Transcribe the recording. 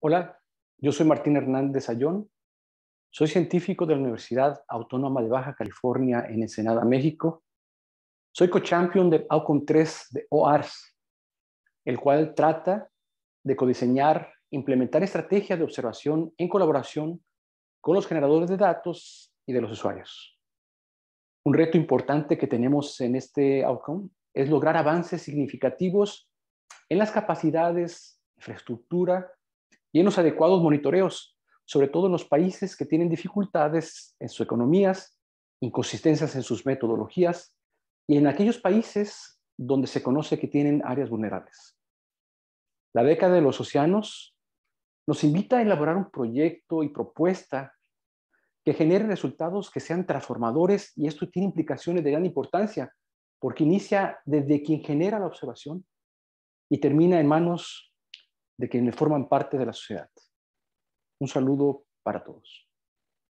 Hola, yo soy Martín Hernández Ayón, soy científico de la Universidad Autónoma de Baja California en Ensenada, México. Soy co-champion del Outcome 3 de OARS, el cual trata de codiseñar, implementar estrategias de observación en colaboración con los generadores de datos y de los usuarios. Un reto importante que tenemos en este outcome es lograr avances significativos en las capacidades, infraestructura y adecuados monitoreos, sobre todo en los países que tienen dificultades en sus economías, inconsistencias en sus metodologías y en aquellos países donde se conoce que tienen áreas vulnerables. La década de los océanos nos invita a elaborar un proyecto y propuesta que genere resultados que sean transformadores y esto tiene implicaciones de gran importancia porque inicia desde quien genera la observación y termina en manos de quienes forman parte de la sociedad. Un saludo para todos.